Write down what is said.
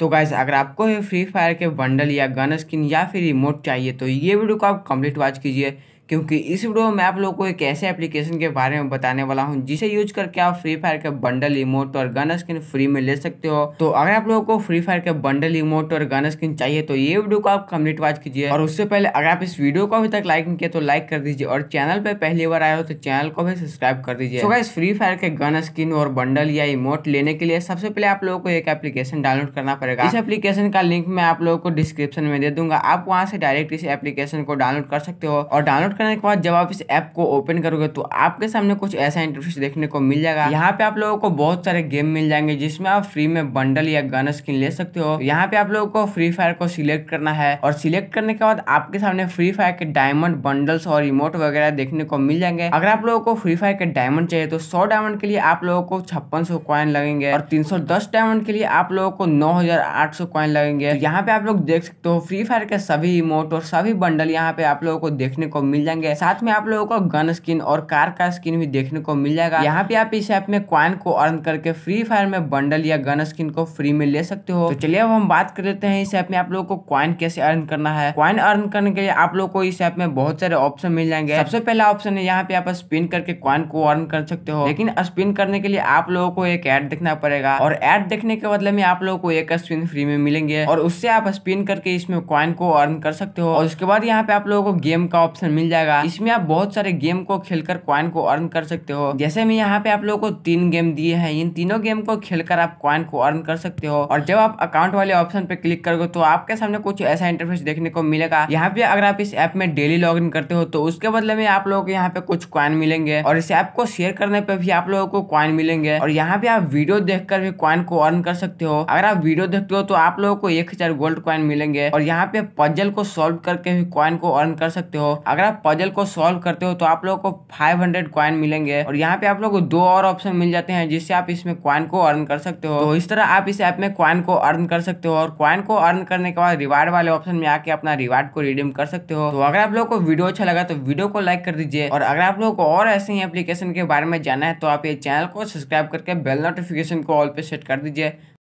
तो गाइज अगर आपको फ्री फायर के बंडल या गन स्किन या फिर रिमोट चाहिए तो ये वीडियो को आप कंप्लीट वॉच कीजिए क्योंकि इस वीडियो में आप लोगों को एक ऐसे एप्लीकेशन के बारे में बताने वाला हूँ जिसे यूज करके आप फ्री फायर के बंडल इमोट और गन स्किन फ्री में ले सकते हो तो अगर आप लोगों को फ्री फायर के बंडल इमोट और गन स्किन चाहिए तो ये वीडियो को आप कम्प्लीट वॉच कीजिए और उससे पहले अगर आप इस वीडियो को अभी तक लाइक नहीं किया तो लाइक कर दीजिए और चैनल पर पहली बार आए हो तो चैनल को भी सब्सक्राइब कर दीजिए तो इस फ्री फायर के गन स्किन और बंडल या इमोट लेने के लिए सबसे पहले आप लोगों को एक एप्लीकेशन डाउनलोड करना पड़ेगा इस एप्लीकेशन का लिंक मैं आप लोगों को डिस्क्रिप्शन में दे दूंगा आप वहाँ से डायरेक्ट इस एप्लीकेशन को डाउनलोड कर सकते हो और डाउनलोड करने के बाद जब आप इस ऐप को ओपन करोगे तो आपके सामने कुछ ऐसा इंटरफेस देखने को मिल जाएगा यहाँ पे आप लोगों को बहुत सारे गेम मिल जाएंगे जिसमें आप फ्री में बंडल या गन स्किन ले सकते हो यहाँ पे आप लोगों को फ्री फायर को सिलेक्ट करना है और सिलेक्ट करने के बाद आपके सामने फ्री फायर के डायमंड बंडल्स और रिमोट वगैरह देखने को मिल जाएंगे अगर आप लोगों को फ्री फायर के डायमंड चाहिए तो सौ डायमंड के लिए आप लोगों को छप्पन सौ कॉइन लगेंगे और तीन सौ दस डायमंड के लिए आप लोगों को नौ हजार आठ सौ कॉइन लगेंगे यहाँ पे आप लोग देख सकते हो फ्री फायर के सभी इमोट और सभी बंडल यहाँ पे आप लोगों को देखने को मिल जाएंगे साथ में आप लोगों को गन स्किन और कार का स्किन भी देखने को मिल जाएगा यहाँ पे आप इस ऐप में क्वाइन को अर्न करके फ्री फायर में बंडल या गन स्किन को फ्री में ले सकते हो तो चलिए अब हम बात कर लेते हैं इस ऐप में आप लोगों को क्वाइन कैसे अर्न करना है क्वाइन अर्न करने के लिए आप लोग को इस ऐप में बहुत सारे ऑप्शन मिल जाएंगे सबसे पहला ऑप्शन है यहाँ पे आप स्पिन करके क्वाइन को अर्न कर सकते हो लेकिन स्पिन करने के लिए आप लोगों को एक एड देखना पड़ेगा और एड देखने के बदले में आप लोगों को एक स्पिन फ्री में मिलेंगे और उससे आप स्पिन करके इसमें क्वाइन को अर्न कर सकते हो और उसके बाद यहाँ पे आप लोगों को गेम का ऑप्शन मिल जाएगा जाएगा इसमें आप बहुत सारे गेम को खेलकर क्वाइन को अर्न कर सकते हो जैसे मैं यहाँ पे आप लोगों को तीन गेम दिए हैं इन तीनों गेम को खेलकर आप क्वाइन को अर्न कर सकते हो और जब आप अकाउंट वाले ऑप्शन पे क्लिक करोगे तो आपके सामने कुछ ऐसा इंटरफेस देखने को मिलेगा यहाँ पे अगर आप इस ऐप में डेली लॉग करते हो तो उसके बदले में आप लोगों को यहाँ पे कुछ क्वाइन मिलेंगे और इस ऐप को शेयर करने पे भी आप लोगों को क्वाइन मिलेंगे और यहाँ पे आप वीडियो देखकर भी क्वाइन को अर्न कर सकते हो अगर आप वीडियो देखते हो तो आप लोगों को एक हजार गोल्ड क्वाइन मिलेंगे और यहाँ पे पजल को सॉल्व करके भी क्वाइन को अर्न कर सकते हो अगर आप पजल को सॉल्व करते हो तो आप लोगों को 500 हंड्रेड क्वाइन मिलेंगे और यहाँ पे आप लोगों को दो और ऑप्शन मिल जाते हैं जिससे आप इसमें क्वाइन को अर्न कर सकते हो तो इस तरह आप इस ऐप में क्वाइन को अर्न कर सकते हो और क्वाइन को अर्न करने के बाद रिवार्ड वाले ऑप्शन में आके अपना रिवार्ड को रिडीम कर सकते हो तो अगर आप लोग को वीडियो अच्छा लगा तो वीडियो को लाइक कर दीजिए और अगर आप लोगों को और ऐसे ही एप्लीकेशन के बारे में जाना है तो आप ये चैनल को सब्सक्राइब करके बेल नोटिफिकेशन को ऑल पे सेट कर दीजिए